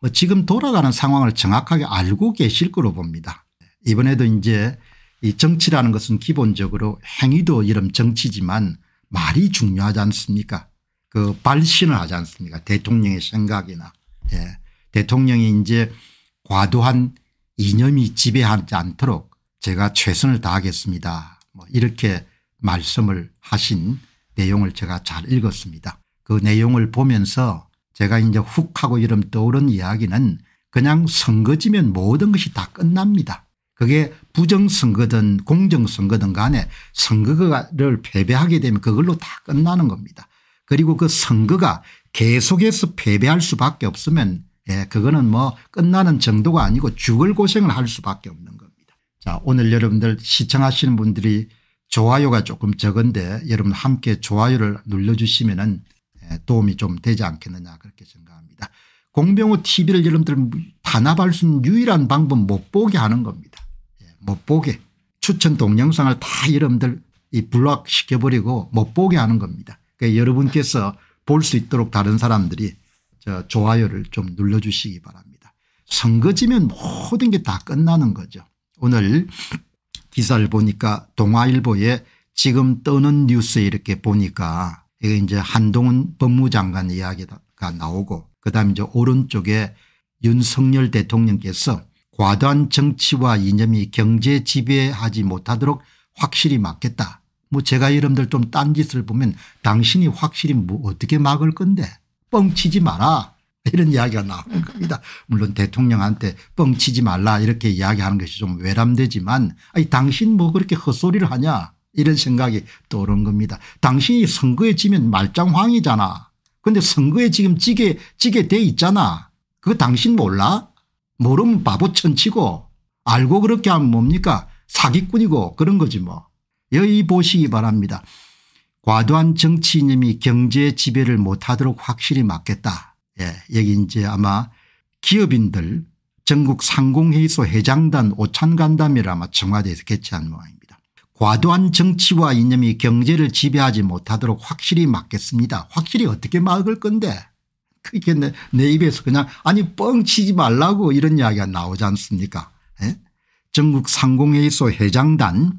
뭐 지금 돌아가는 상황을 정확하게 알고 계실 거로 봅니다. 이번에도 이제 이 정치라는 것은 기본적으로 행위도 이름 정치지만 말이 중요하지 않습니까 그 발신을 하지 않습니까 대통령의 생각이나 예. 대통령이 이제 과도한 이념이 지배하지 않도록 제가 최선을 다하겠습니다 뭐 이렇게 말씀을 하신 내용을 제가 잘 읽었습니다. 그 내용을 보면서 제가 이제 훅 하고 이름 떠오른 이야기는 그냥 선거지면 모든 것이 다 끝납니다. 그게 부정선거든 공정선거든 간에 선거를 패배하게 되면 그걸로 다 끝나는 겁니다. 그리고 그 선거가 계속해서 패배할 수밖에 없으면 예, 그거는 뭐 끝나는 정도가 아니고 죽을 고생을 할 수밖에 없는 겁니다. 자 오늘 여러분들 시청하시는 분들이 좋아요가 조금 적은데 여러분 함께 좋아요를 눌러주시면 은 예, 도움이 좀 되지 않겠느냐 그렇게 생각합니다. 공병호 TV를 여러분들 반납할 수 있는 유일한 방법 못 보게 하는 겁니다. 예, 못 보게 추천 동영상을 다 여러분들 블락 시켜버리고 못 보게 하는 겁니다. 그러니까 여러분께서 볼 수 있도록 다른 사람들이 저 좋아요를 좀 눌러주시기 바랍니다. 선거지면 모든 게 다 끝나는 거죠. 오늘 기사를 보니까 동아일보에 지금 떠는 뉴스에 이렇게 보니까 이게 이제 한동훈 법무장관 이야기가 나오고 그다음 이제 오른쪽에 윤석열 대통령께서 과도한 정치와 이념이 경제 지배하지 못하도록 확실히 막겠다. 뭐 제가 여러분들 좀 딴짓을 보면 당신이 확실히 뭐 어떻게 막을 건데 뻥치지 마라 이런 이야기가 나오 겁니다. 물론 대통령한테 뻥치지 말라 이렇게 이야기하는 것이 좀 외람되지만 아니 당신 뭐 그렇게 헛소리를 하냐 이런 생각이 떠오른 겁니다. 당신이 선거에 지면 말짱황이잖아. 근데 선거에 지금 지게 지게 돼 있잖아. 그거 당신 몰라? 모르면 바보 천치고 알고 그렇게 하면 뭡니까 사기꾼이고 그런 거지 뭐. 여의 보시기 바랍니다. 과도한 정치이념이 경제 지배를 못하도록 확실히 막겠다. 예, 여기 이제 아마 기업인들 전국 상공회의소 회장단 오찬간담회를 아마 청와대에서 개최한 모양입니다. 과도한 정치와 이념이 경제를 지배하지 못하도록 확실히 막겠습니다. 확실히 어떻게 막을 건데 그게 내, 내 입에서 그냥 아니 뻥치지 말라고 이런 이야기가 나오지 않습니까 에? 예? 전국 상공회의소 회장단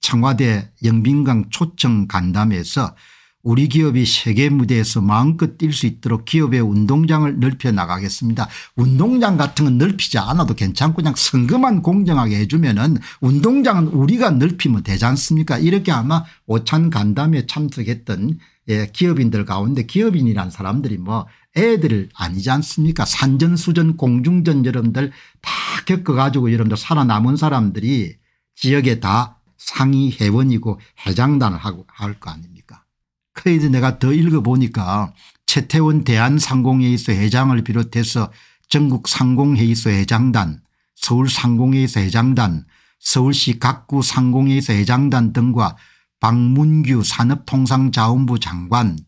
청와대 영빈강 초청 간담회에서 우리 기업이 세계 무대에서 마음껏 뛸 수 있도록 기업의 운동장을 넓혀 나가겠습니다. 운동장 같은 건 넓히지 않아도 괜찮고 그냥 선거만 공정하게 해주면 은 운동장은 우리가 넓히면 되지 않습니까 이렇게 아마 오찬 간담회 참석했던 예, 기업인들 가운데 기업인이란 사람들이 뭐 애들 아니지 않습니까 산전수전 공중전 여러분들 다 겪어가지고 여러분들 살아남은 사람들이 지역에 다 상위 회원이고 회장단을 하고 할거 아닙니까 페이지 내가 더 읽어보니까 최태원 대한상공회의소 회장을 비롯해서 전국 상공회의소 회장단 서울 상공회의소 회장단 서울시 각구 상공회의소 회장단 등과 박문규 산업통상자원부 장관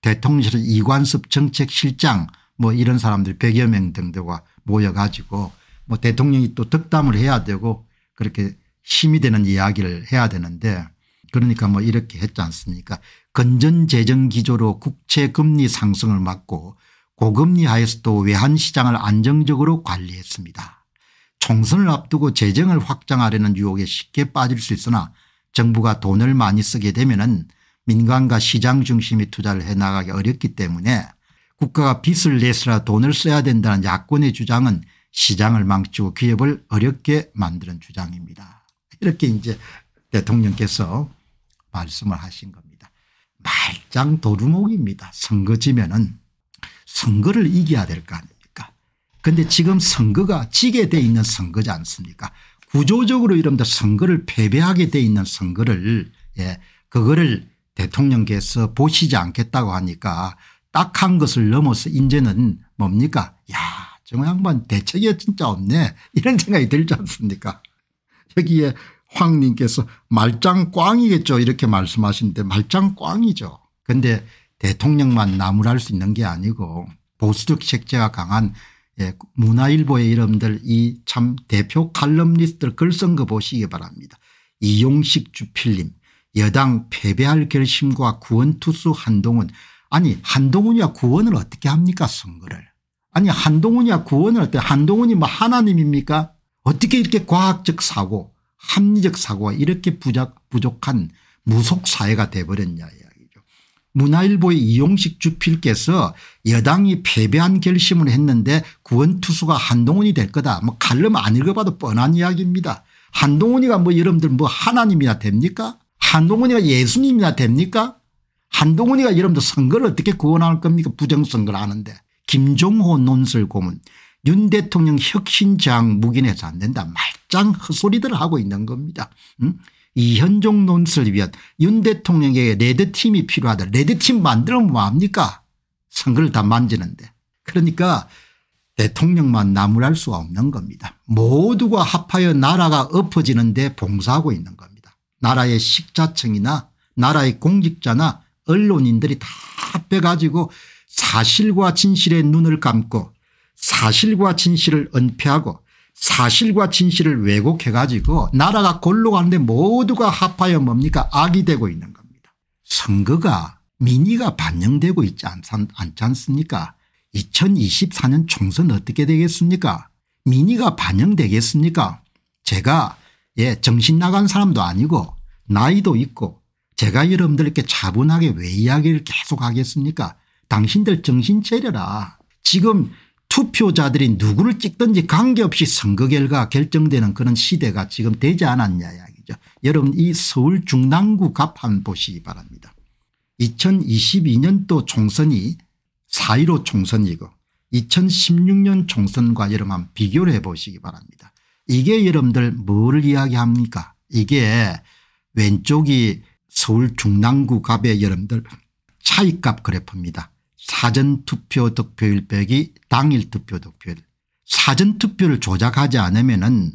대통령실 이관섭 정책실장 뭐 이런 사람들 100여 명 등등과 모여가지고 뭐 대통령이 또 득담을 해야 되고 그렇게 힘이 되는 이야기를 해야 되는데 그러니까 뭐 이렇게 했지 않습니까 건전재정기조로 국채금리 상승을 막고 고금리 하에서도 외환시장을 안정적으로 관리했습니다. 총선을 앞두고 재정을 확장하려는 유혹에 쉽게 빠질 수 있으나 정부가 돈을 많이 쓰게 되면 민간과 시장 중심의 투자를 해나가기 어렵기 때문에 국가가 빚을 내서라 돈을 써야 된다는 야권의 주장은 시장을 망치고 기업을 어렵게 만드는 주장입니다. 이렇게 이제 대통령께서 말씀을 하신 겁니다. 말짱 도루묵입니다. 선거 지면은 선거를 이겨야 될 거 아닙니까 근데 지금 선거가 지게 돼 있는 선거지 않습니까 구조적으로 이른바 선거를 패배하게 돼 있는 선거를 예 그거를 대통령께서 보시지 않겠다고 하니까 딱 한 것을 넘어서 이제는 뭡니까 야 정양반 대책이 진짜 없네 이런 생각이 들지 않습니까 여기에 황님께서 말짱꽝이겠죠 이렇게 말씀하시는데 말짱꽝이죠. 그런데 대통령만 나무랄 수 있는 게 아니고 보수적 책채가 강한 예, 문화일보의 이름들 이 참 대표 칼럼니스트들 글쓴 거 보시기 바랍니다. 이용식 주필님 여당 패배할 결심과 구원투수 한동훈 아니 한동훈이야 구원을 어떻게 합니까 선거를 아니 한동훈이야 구원을 어때 한동훈이 뭐 하나님입니까 어떻게 이렇게 과학적 사고 합리적 사고가 이렇게 부작, 부족한 무속사회가 돼버렸냐 이야기죠. 문화일보의 이용식 주필께서 여당이 패배한 결심을 했는데 구원투수가 한동훈이 될 거다. 뭐 갈름 안 읽어봐도 뻔한 이야기입니다. 한동훈이가 뭐 여러분들 뭐 하나님이나 됩니까 한동훈이가 예수님이나 됩니까 한동훈이가 여러분들 선거를 어떻게 구원할 겁니까 부정선거를 하는데 김종호 논설 고문 윤 대통령 혁신장 묵인해서 안 된다 말 막장 헛소리들을 하고 있는 겁니다. 음? 이현종 논설위원 윤 대통령에게 레드팀이 필요하다. 레드팀 만들면 뭐합니까 선거를 다 만지는데. 그러니까 대통령만 나무랄 수가 없는 겁니다. 모두가 합하여 나라가 엎어지는데 봉사하고 있는 겁니다. 나라의 식자층이나 나라의 공직자나 언론인들이 다 빼가지고 사실과 진실의 눈을 감고 사실과 진실을 은폐하고 사실과 진실을 왜곡해 가지고 나라가 골로 가는데 모두가 합하여 뭡니까 악이 되고 있는 겁니다. 선거가 민의가 반영되고 있지 않, 지 않습니까 2024년 총선 어떻게 되겠습니까 민의가 반영되겠습니까 제가 예 정신 나간 사람도 아니고 나이도 있고 제가 여러분들께 차분하게 왜 이야기를 계속 하겠습니까 당신들 정신 차려라 지금 투표자들이 누구를 찍든지 관계없이 선거 결과 결정되는 그런 시대가 지금 되지 않았냐 이야기죠. 여러분 이 서울 중랑구 갑 한번 보시기 바랍니다. 2022년도 총선이 4.15 총선이고 2016년 총선과 여러분 비교를 해보시기 바랍니다. 이게 여러분들 뭘 이야기합니까 이게 왼쪽이 서울 중랑구 갑의 여러분들 차이값 그래프입니다. 사전투표 득표율 빼기 당일 투표 득표율 사전투표를 조작하지 않으면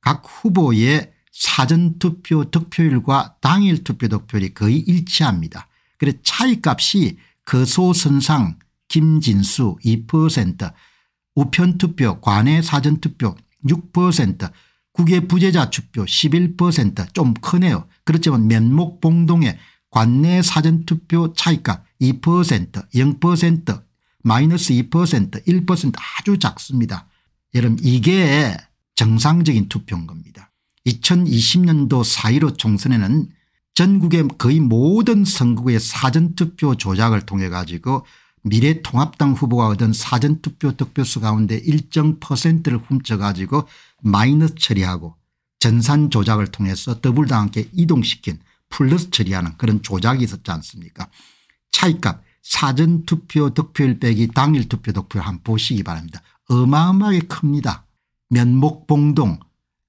각 후보의 사전투표 득표율과 당일 투표 득표율이 거의 일치합니다. 그래 차이값이 거소선상 김진수 2% 우편투표 관내 사전투표 6% 국외 부재자 투표 11%좀 크네요. 그렇지만 면목봉동에 관내 사전투표 차이가 2% 0% 마이너스 2% 1% 아주 작습니다. 여러분 이게 정상적인 투표인 겁니다. 2020년도 4.15 총선에는 전국의 거의 모든 선거구의 사전투표 조작을 통해 가지고 미래통합당 후보가 얻은 사전투표 득표수 가운데 일정 퍼센트를 훔쳐가지고 마이너스 처리하고 전산 조작을 통해서 더불당한테 이동시킨 플러스 처리하는 그런 조작이 있었지 않습니까 차이값 사전투표 득표율 빼기 당일 투표 득표율 한번 보시기 바랍니다. 어마어마하게 큽니다. 면목봉동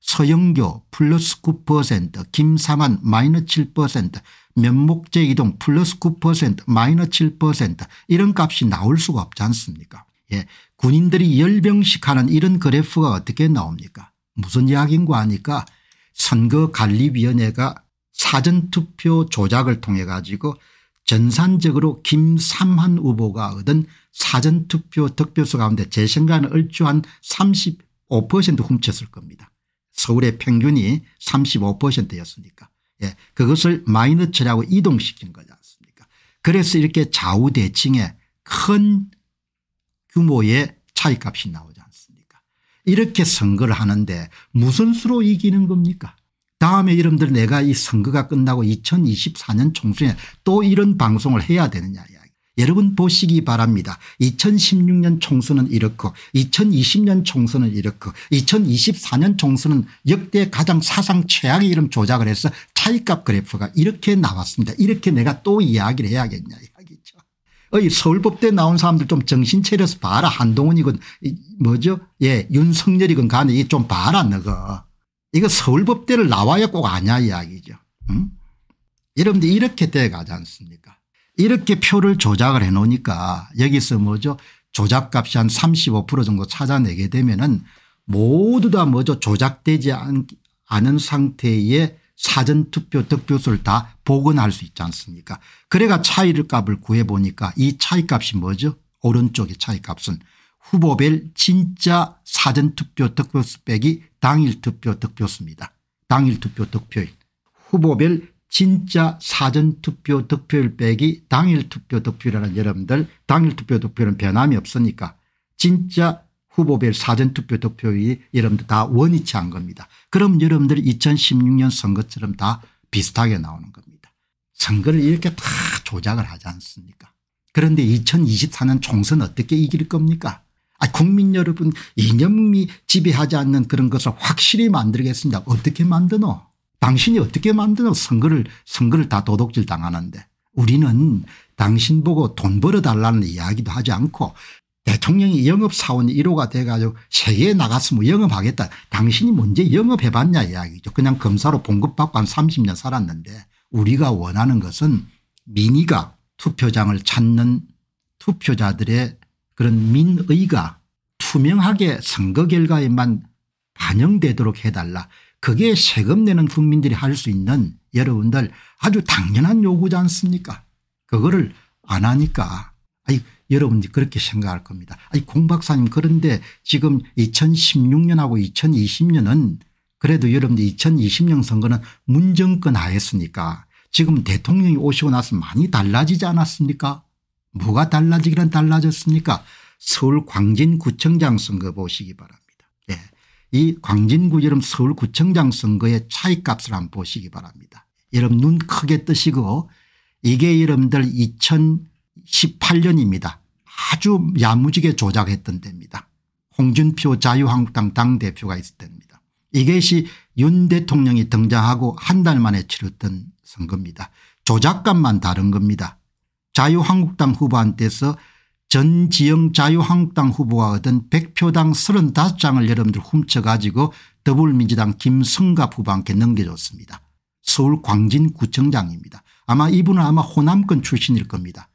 서영교 플러스 9%김삼환 마이너스 7% 면목재 이동 플러스 9% 마이너스 7% 이런 값이 나올 수가 없지 않습니까 예. 군인들이 열병식 하는 이런 그래프가 어떻게 나옵니까 무슨 이야기인고 하니까 선거관리위원회가 사전투표 조작을 통해 가지고 전산적으로 김삼환 후보가 얻은 사전투표 득표수 가운데 제 생각에는 얼추 한 35% 훔쳤을 겁니다. 서울의 평균이 35%였으니까 예, 그것을 마이너 처리하고 이동시킨 거지 않습니까 그래서 이렇게 좌우대칭에 큰 규모의 차이값이 나오지 않습니까 이렇게 선거를 하는데 무슨 수로 이기는 겁니까 다음에 여러분들 내가 이 선거가 끝나고 2024년 총선에 또 이런 방송을 해야 되느냐 여러분 보시기 바랍니다. 2016년 총선은 이렇고 2020년 총선은 이렇고 2024년 총선은 역대 가장 사상 최악의 이름 조작을 해서 차이값 그래프가 이렇게 나왔습니다. 이렇게 내가 또 이야기를 해야겠냐 이야기죠. 어이 서울법대 나온 사람들 좀 정신 차려서 봐라 한동훈이건 뭐죠 예 윤석열이건 간에 좀 봐라 너가. 이거 서울법대를 나와야 꼭 아냐 이야기죠. 응? 여러분들 이렇게 돼가지 않습니까 이렇게 표를 조작을 해놓으니까 여기서 뭐죠 조작값이 한 35% 정도 찾아내게 되면은 모두 다 뭐죠 조작되지 않은 상태의 사전투표 득표수를 다 복원할 수 있지 않습니까 그래가 차이값을 구해보니까 이 차이값이 뭐죠 오른쪽의 차이값은 후보별 진짜 사전투표 득표수 빼기 당일투표 득표수입니다. 당일투표 득표일. 후보별 진짜 사전투표 득표율 빼기 당일투표 득표율이라는 여러분들 당일투표 득표율은 변함이 없으니까 진짜 후보별 사전투표 득표율이 여러분들 다 원위치 한 겁니다. 그럼 여러분들 2016년 선거처럼 다 비슷하게 나오는 겁니다. 선거를 이렇게 다 조작을 하지 않습니까 그런데 2024년 총선 어떻게 이길 겁니까 아, 국민 여러분 이념이 지배하지 않는 그런 것을 확실히 만들겠습니다. 어떻게 만드노? 당신이 어떻게 만드노? 선거를 선거를 다 도둑질 당하는데 우리는 당신 보고 돈 벌어달라는 이야기도 하지 않고 대통령이 영업사원 1호가 돼가지고 세계에 나갔으면 영업하겠다. 당신이 먼저 영업해봤냐 이야기죠. 그냥 검사로 봉급받고 한 30년 살았는데 우리가 원하는 것은 민의가 투표장을 찾는 투표자들의 그런 민의가 투명하게 선거 결과에만 반영되도록 해달라. 그게 세금 내는 국민들이 할 수 있는 여러분들 아주 당연한 요구지 않습니까 그거를 안 하니까 아니 여러분들 그렇게 생각할 겁니다. 아니 공 박사님 그런데 지금 2016년하고 2020년은 그래도 여러분들 2020년 선거는 문정권 하였으니까 지금 대통령이 오시고 나서 많이 달라지지 않았습니까 뭐가 달라지기는 달라졌습니까 서울 광진구청장 선거 보시기 바랍니다. 예. 이 광진구 여름 서울구청장 선거의 차이값을 한번 보시기 바랍니다. 여러분 눈 크게 뜨시고 이게 여러분들 2018년입니다. 아주 야무지게 조작했던 때입니다. 홍준표 자유한국당 당대표가 있을 때입니다. 이것이 윤 대통령이 등장하고 한 달 만에 치렀던 선거입니다. 조작감만 다른 겁니다. 자유한국당 후보한테서 전지영 자유한국당 후보가 얻은 100표당 35장을 여러분들 훔쳐가지고 더불민주당 김성갑 후보한테 넘겨줬습니다. 서울 광진구청장입니다. 아마 이분은 아마 호남권 출신일 겁니다.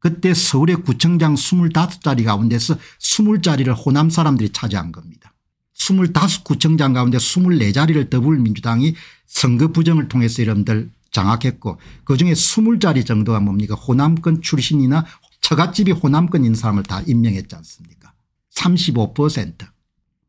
그때 서울의 구청장 25자리 가운데서 20자리를 호남 사람들이 차지한 겁니다. 25구청장 가운데 24자리를 더불민주당이 선거 부정을 통해서 여러분들 장악했고 그중에 20자리 정도가 뭡니까 호남권 출신이나 처갓집이 호남권인 사람을 다 임명했지 않습니까 35%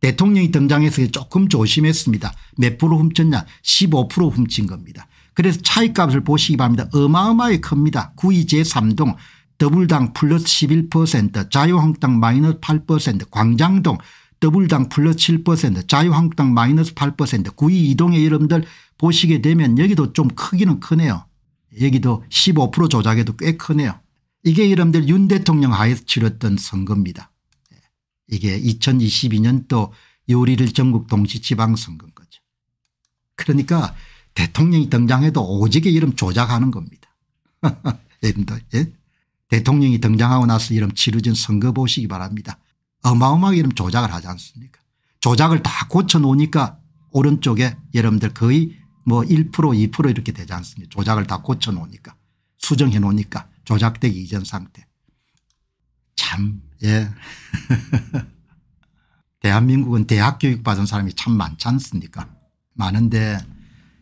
대통령이 등장해서 조금 조심했습니다. 몇 프로 훔쳤냐 15% 훔친 겁니다. 그래서 차이값을 보시기 바랍니다. 어마어마하게 큽니다. 9위 제3동 더불당 플러스 11% 자유한국당 마이너스 8% 광장동 더블당 플러스 7% 자유한국당 마이너스 8% 구이 이동에 여러분들 보시게 되면 여기도 좀 크기는 크네요. 여기도 15% 조작에도 꽤 크네요. 이게 여러분들 윤 대통령 하에서 치렀던 선거입니다. 이게 2022년도 요리를 전국 동시지방선거인 거죠. 그러니까 대통령이 등장해도 오직게 이름 조작하는 겁니다. 여러분들 예? 대통령이 등장하고 나서 이름 치러진 선거 보시기 바랍니다. 어마어마하게 이런 조작을 하지 않습니까 조작을 다 고쳐놓으니까 오른쪽에 여러분들 거의 뭐 1% 2% 이렇게 되지 않습니까 조작을 다 고쳐놓으니까 수정해 놓으니까 조작되기 이전 상태 참 예. 대한민국은 대학 교육 받은 사람이 참 많지 않습니까 많은데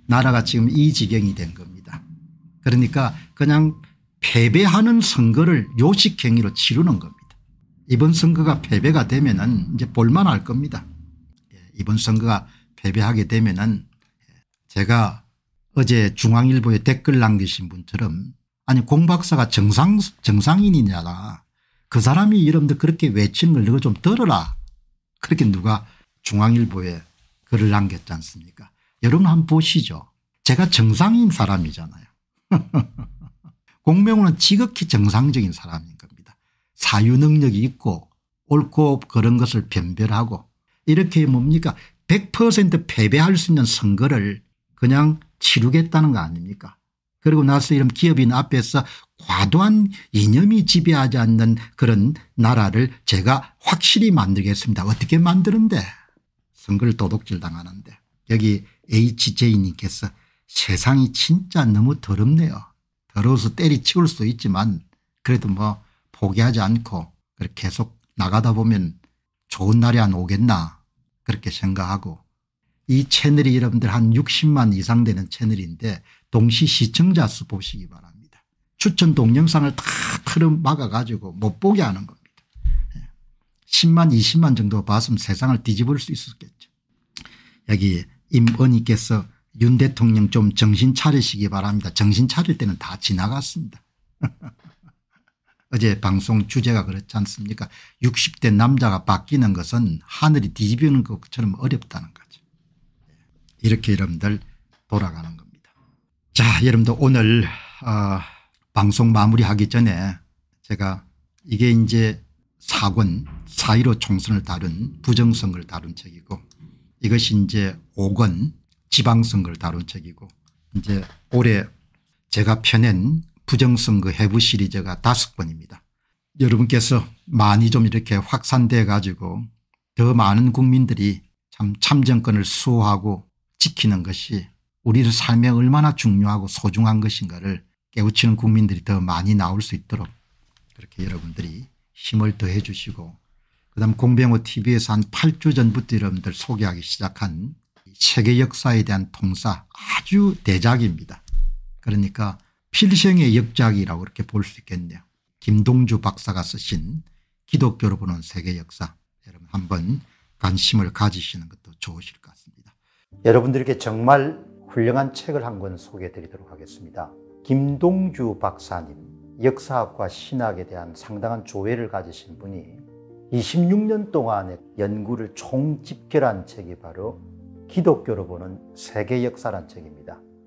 나라가 지금 이 지경이 된 겁니다. 그러니까 그냥 패배하는 선거를 요식행위로 치르는 겁니다. 이번 선거가 패배가 되면은 이제 볼만할 겁니다. 예, 이번 선거가 패배하게 되면은 예, 제가 어제 중앙일보에 댓글 남기신 분처럼 아니 공박사가 정상, 정상인이냐라 그 사람이 이름도 그렇게 외치걸 너가 좀 들어라 그렇게 누가 중앙일보에 글을 남겼지 않습니까 여러분 한번 보시죠 제가 정상인 사람이잖아요 공명호 지극히 정상적인 사람이 사유 능력이 있고 옳고 그런 것을 변별하고 이렇게 뭡니까 100% 패배할 수 있는 선거를 그냥 치르겠다는 거 아닙니까 그리고 나서 이런 기업인 앞에서 과도한 이념이 지배하지 않는 그런 나라를 제가 확실히 만들겠습니다. 어떻게 만드는데 선거를 도둑질 당하는데 여기 HJ님께서 세상이 진짜 너무 더럽네요. 더러워서 때리치울 수 있지만 그래도 뭐 포기하지 않고 그렇게 계속 나가다 보면 좋은 날이 안 오겠나 그렇게 생각하고 이 채널이 여러분들 한 60만 이상 되는 채널인데 동시 시청자 수 보시기 바랍니다. 추천 동영상을 다 틀어 막아가지고 못 보게 하는 겁니다. 10만 예. 20만 정도 봤으면 세상을 뒤집을 수 있었겠죠. 여기 임원니께서윤 대통령 좀 정신 차리시기 바랍니다. 정신 차릴 때는 다 지나갔습니다. 어제 방송 주제가 그렇지 않습니까 60대 남자가 바뀌는 것은 하늘이 뒤집히는 것처럼 어렵다는 거죠. 이렇게 여러분들 돌아가는 겁니다. 자 여러분들 오늘 어, 방송 마무리하기 전에 제가 이게 이제 4권 4.15 총선을 다룬 부정선거를 다룬 책이고 이것이 이제 5권 지방선거를 다룬 책이고 이제 올해 제가 펴낸 부정선거 그 해부 시리즈가 다섯 번입니다. 여러분께서 많이 좀 이렇게 확산돼 가지고 더 많은 국민들이 참 참정권을 수호하고 지키는 것이 우리를 삶에 얼마나 중요하고 소중한 것인가를 깨우치는 국민들이 더 많이 나올 수 있도록 그렇게 여러분들이 힘을 더해 주시고 그다음 공병호 tv에서 한 8주 전부터 여러분들 소개하기 시작한 세계 역사에 대한 통사 아주 대작입니다. 그러니까 필생의 역작이라고 이렇게 볼 수 있겠네요. 김동주 박사가 쓰신 기독교로 보는 세계 역사 여러분 한번 관심을 가지시는 것도 좋으실 것 같습니다. 여러분들께 정말 훌륭한 책을 한 권 소개해 드리도록 하겠습니다. 김동주 박사님 역사학과 신학에 대한 상당한 조회를 가지신 분이 26년 동안의 연구를 총집결한 책이 바로 기독교로 보는 세계 역사란 책입니다.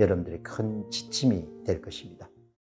여러분들의 큰 지침이 될 것입니다.